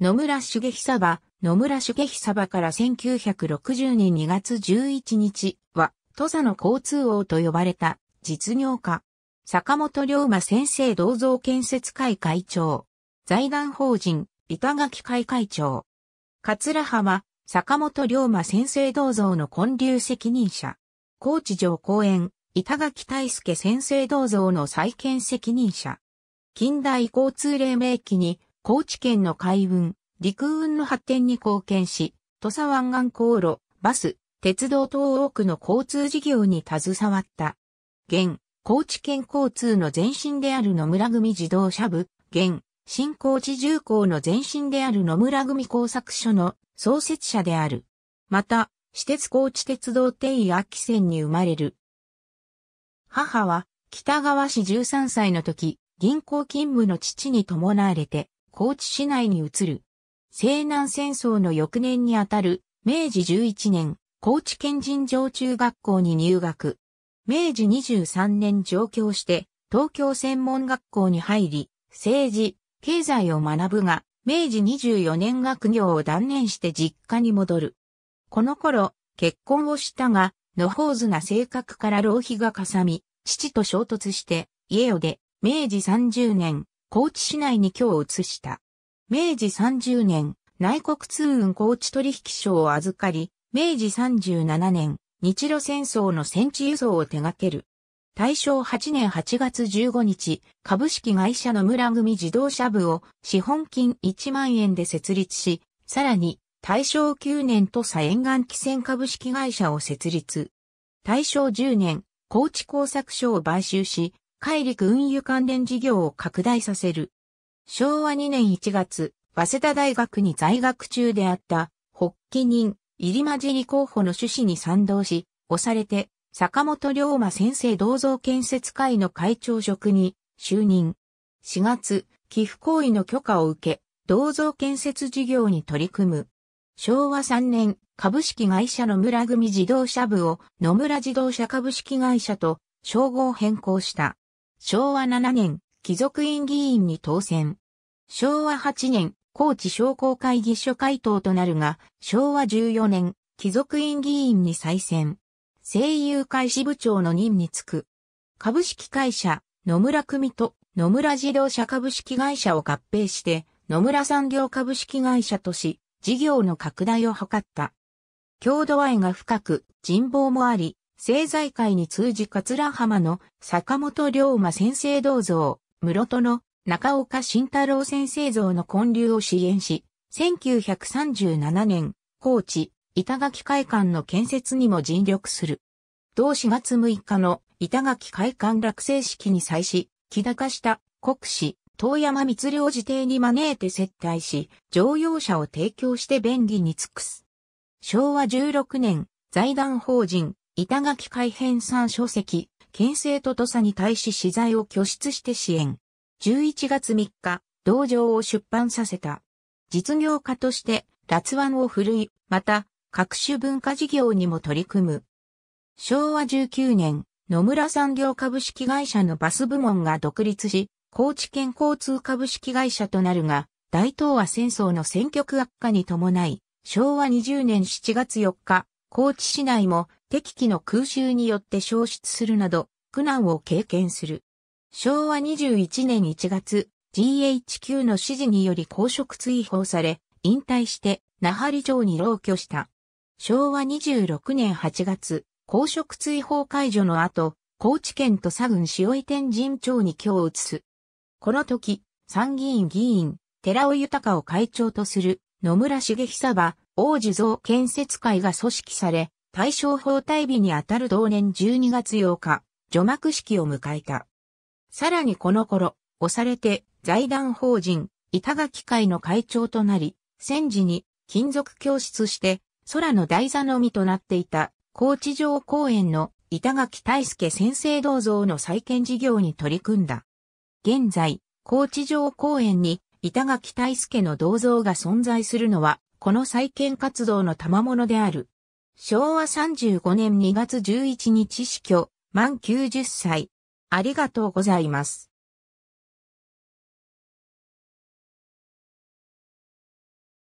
野村茂久場、野村茂久から1960年2月11日は、土佐の交通王と呼ばれた実業家。坂本龍馬先生銅像建設会会長。財団法人、板垣会会長。桂浜、坂本龍馬先生銅像の建立責任者。高知城公園、板垣大輔先生銅像の再建責任者。近代交通黎明期に、高知県の海運、陸運の発展に貢献し、土佐湾岸航路、バス、鉄道等多くの交通事業に携わった。現、高知県交通の前身である野村組自動車部、現、新高知重工の前身である野村組工作所の創設者である。また、私鉄高知鉄道定位秋線に生まれる。母は、北川市13歳の時、銀行勤務の父に伴われて、高知市内に移る。西南戦争の翌年にあたる明治11年、高知県人上中学校に入学。明治23年上京して、東京専門学校に入り、政治、経済を学ぶが、明治24年学業を断念して実家に戻る。この頃、結婚をしたが、のほうずな性格から浪費がかさみ、父と衝突して、家を出、明治30年、高知市内に居を移した。明治30年、内国通運高知取引所を預かり、明治37年、日露戦争の戦地輸送を手掛ける。大正8年8月15日、株式会社の村組自動車部を資本金1万円で設立し、さらに大正9年土佐沿岸汽船株式会社を設立。大正10年、高知工作所を買収し、海陸運輸関連事業を拡大させる。昭和2年1月、早稲田大学に在学中であった、発起人、入間混じり候補の趣旨に賛同し、押されて、坂本龍馬先生銅像建設会の会長職に就任。4月、寄付行為の許可を受け、銅像建設事業に取り組む。昭和3年、株式会社野村組自動車部を野村自動車株式会社と称号変更した。昭和7年、貴族院議員に当選。昭和8年、高知商工会議所会頭となるが、昭和14年、貴族院議員に再選。声優会支部長の任に就く。株式会社、野村組と野村自動車株式会社を合併して、野村産業株式会社とし、事業の拡大を図った。郷土愛が深く、人望もあり、政財界に通じ桂浜の坂本龍馬先生銅像、室戸の中岡慎太郎先生像の建立を支援し、1937年、高知、板垣会館の建設にも尽力する。同4月6日の板垣会館落成式に際し、気高した国士、遠山密漁事邸に招いて接待し、乗用車を提供して便利に尽くす。昭和16年、財団法人、板垣改編参書籍、県政と土佐に対し資材を拠出して支援。11月3日、道場を出版させた。実業家として、辣腕を振るい、また、各種文化事業にも取り組む。昭和19年、野村産業株式会社のバス部門が独立し、高知県交通株式会社となるが、大東亜戦争の戦局悪化に伴い、昭和20年7月4日、高知市内も敵機の空襲によって消失するなど、苦難を経験する。昭和21年1月、GHQ の指示により公職追放され、引退して、那覇里城に老居した。昭和26年8月、公職追放解除の後、高知県土佐郡塩井天神町に居を移す。この時、参議院議員、寺尾豊を会長とする野村茂久は、王子像建設会が組織され、大正法対日にあたる同年12月8日、除幕式を迎えた。さらにこの頃、押されて財団法人、板垣会の会長となり、戦時に金属教室して空の台座のみとなっていた高知城公園の板垣大輔先生銅像の再建事業に取り組んだ。現在、高知城公園に板垣大輔の銅像が存在するのは、この再建活動の賜物である。昭和35年2月11日死去、満90歳。ありがとうございます。